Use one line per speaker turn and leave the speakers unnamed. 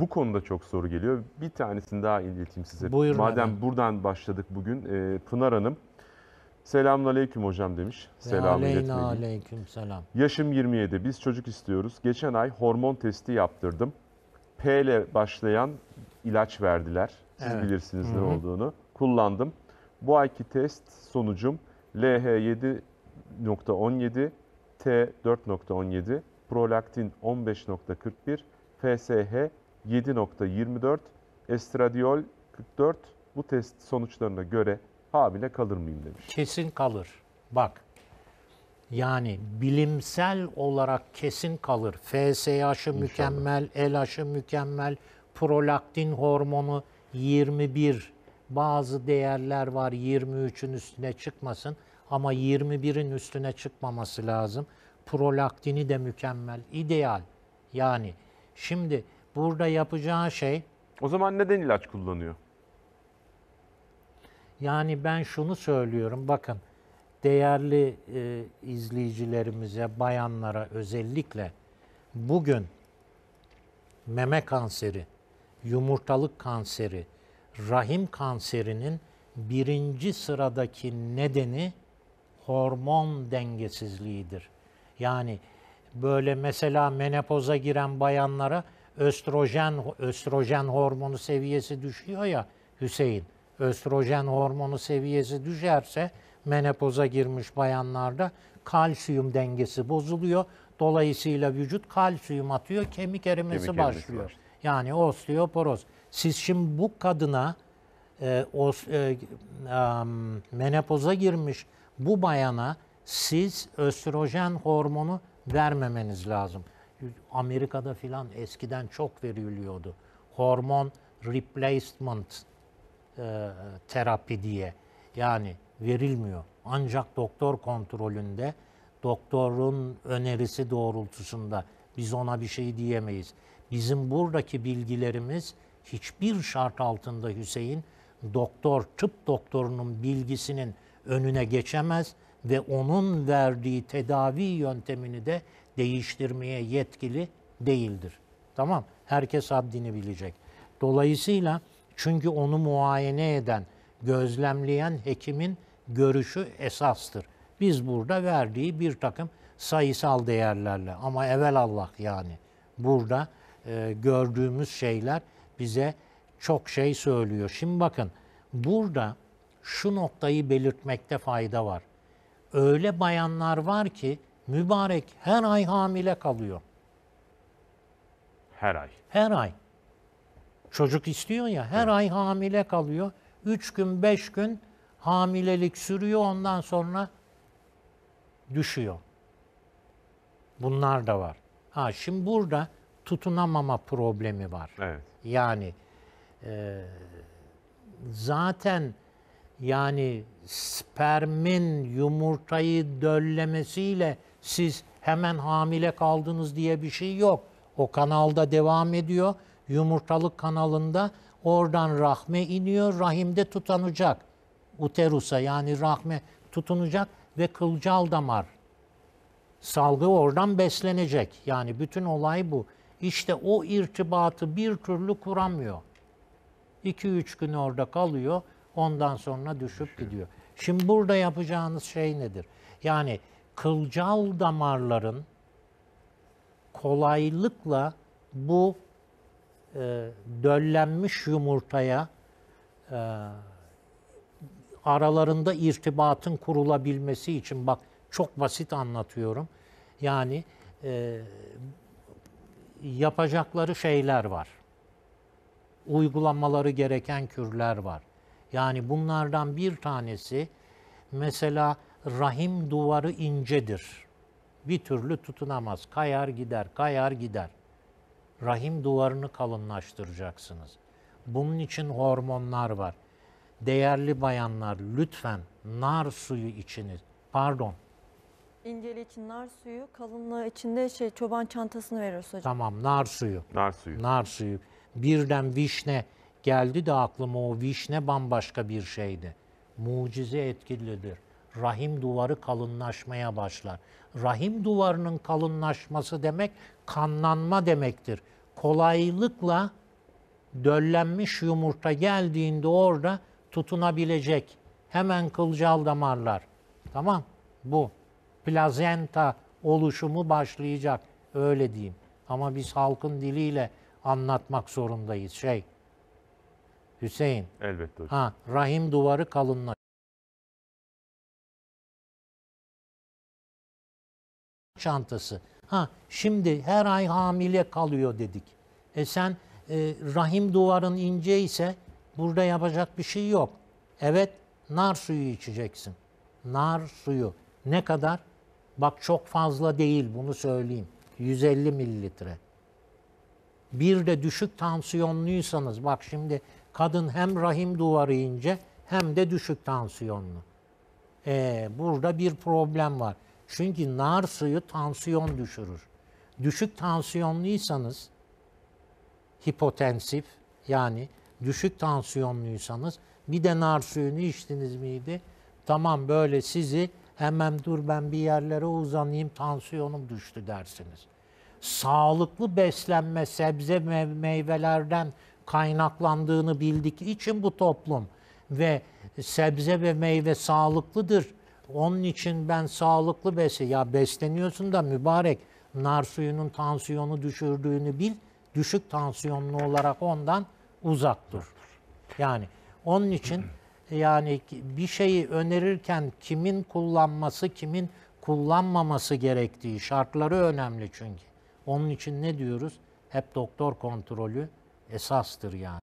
Bu konuda çok soru geliyor. Bir tanesini daha ileteyim size. Buyurun Madem hemen. buradan başladık bugün. E, Pınar Hanım, selamun aleyküm hocam demiş. Selam iletmeliyim. aleyküm selam. Yaşım 27, biz çocuk istiyoruz. Geçen ay hormon testi yaptırdım. P ile başlayan ilaç verdiler. Siz Evet. bilirsiniz ne Hı hı. olduğunu. Kullandım. Bu ayki test sonucum LH7.17, T4.17, prolaktin 15.41, FSH 7.24, estradiol 44. Bu test sonuçlarına göre hamile kalır mıyım demiş. Kesin kalır. Bak yani bilimsel olarak kesin kalır. FSH'ı mükemmel, LH'ı mükemmel, prolaktin hormonu 21. Bazı değerler var 23'ün üstüne çıkmasın ama 21'in üstüne çıkmaması lazım. Prolaktini de mükemmel, ideal. Yani şimdi Burada yapacağı şey O zaman neden ilaç kullanıyor? yani ben şunu söylüyorum bakın değerli e, izleyicilerimize, bayanlara özellikle bugün meme kanseri, yumurtalık kanseri, rahim kanserinin birinci sıradaki nedeni hormon dengesizliğidir. Yani böyle mesela menopoza giren bayanlara östrojen östrojen hormonu seviyesi düşüyor ya Hüseyin. Östrojen hormonu seviyesi düşerse menopoza girmiş bayanlarda kalsiyum dengesi bozuluyor. Dolayısıyla vücut kalsiyum atıyor, kemik erimesi kemik başlıyor. Erimesi yani osteoporoz. Siz şimdi bu kadına e, os, e, um, menopoza girmiş bu bayana siz östrojen hormonu vermemeniz lazım. Amerika'da filan eskiden çok veriliyordu. Hormon replacement e, terapi diye. Yani verilmiyor. Ancak doktor kontrolünde, doktorun önerisi doğrultusunda biz ona bir şey diyemeyiz. Bizim buradaki bilgilerimiz hiçbir şart altında Hüseyin doktor, tıp doktorunun bilgisinin önüne geçemez ve onun verdiği tedavi yöntemini de değiştirmeye yetkili değildir. Tamam? Herkes haddini bilecek. Dolayısıyla çünkü onu muayene eden, gözlemleyen hekimin görüşü esastır. Biz burada verdiği bir takım sayısal değerlerle ama evvel Allah yani burada e, gördüğümüz şeyler bize çok şey söylüyor. Şimdi bakın burada şu noktayı belirtmekte fayda var. Öyle bayanlar var ki Mübarek her ay hamile kalıyor. Her ay. Her ay. Çocuk istiyor ya her evet. ay hamile kalıyor. Üç gün beş gün hamilelik sürüyor ondan sonra düşüyor. Bunlar da var. Ha şimdi burada tutunamama problemi var. Evet. Yani e, zaten yani spermin yumurtayı döllemesiyle siz hemen hamile kaldınız diye bir şey yok. O kanalda devam ediyor. Yumurtalık kanalında oradan rahme iniyor. Rahimde tutanacak. Uterusa yani rahme tutunacak ve kılcal damar salgı oradan beslenecek. Yani bütün olay bu. İşte o irtibatı bir türlü kuramıyor. 2-3 gün orada kalıyor. Ondan sonra düşüp gidiyor. Şimdi burada yapacağınız şey nedir? Yani kılcal damarların kolaylıkla bu e, döllenmiş yumurtaya e, aralarında irtibatın kurulabilmesi için bak çok basit anlatıyorum. Yani e, yapacakları şeyler var. Uygulamaları gereken kürler var. Yani bunlardan bir tanesi mesela rahim duvarı incedir. Bir türlü tutunamaz. Kayar gider, kayar gider. Rahim duvarını kalınlaştıracaksınız. Bunun için hormonlar var. Değerli bayanlar lütfen nar suyu içiniz. Pardon. İnceli için nar suyu, kalınlığı içinde şey çoban çantasını veriyoruz hocam. Tamam, nar suyu. Nar suyu. Nar suyu. Birden vişne geldi de aklıma o vişne bambaşka bir şeydi. Mucize etkilidir rahim duvarı kalınlaşmaya başlar. Rahim duvarının kalınlaşması demek kanlanma demektir. Kolaylıkla döllenmiş yumurta geldiğinde orada tutunabilecek. Hemen kılcal damarlar. Tamam bu. Plazenta oluşumu başlayacak. Öyle diyeyim. Ama biz halkın diliyle anlatmak zorundayız. Şey, Hüseyin. Elbette Ha, rahim duvarı kalınlaşıyor. çantası. Ha şimdi her ay hamile kalıyor dedik. E sen e, rahim duvarın ince ise burada yapacak bir şey yok. Evet nar suyu içeceksin. Nar suyu ne kadar? Bak çok fazla değil bunu söyleyeyim. 150 mililitre. Bir de düşük tansiyonluysanız bak şimdi kadın hem rahim duvarı ince hem de düşük tansiyonlu. Ee, burada bir problem var. Çünkü nar suyu tansiyon düşürür. Düşük tansiyonluysanız hipotensif yani düşük tansiyonluysanız bir de nar suyunu içtiniz miydi? Tamam böyle sizi hemen dur ben bir yerlere uzanayım tansiyonum düştü dersiniz. Sağlıklı beslenme sebze ve meyvelerden kaynaklandığını bildik için bu toplum ve sebze ve meyve sağlıklıdır onun için ben sağlıklı besi ya besleniyorsun da mübarek nar suyunun tansiyonu düşürdüğünü bil. Düşük tansiyonlu olarak ondan uzak dur. Yani onun için yani bir şeyi önerirken kimin kullanması, kimin kullanmaması gerektiği şartları önemli çünkü. Onun için ne diyoruz? Hep doktor kontrolü esastır yani.